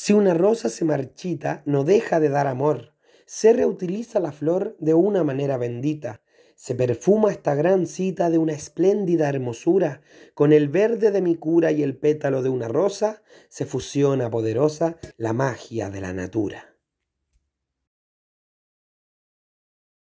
Si una rosa se marchita, no deja de dar amor. Se reutiliza la flor de una manera bendita. Se perfuma esta gran cita de una espléndida hermosura. Con el verde de mi cura y el pétalo de una rosa, se fusiona poderosa la magia de la natura.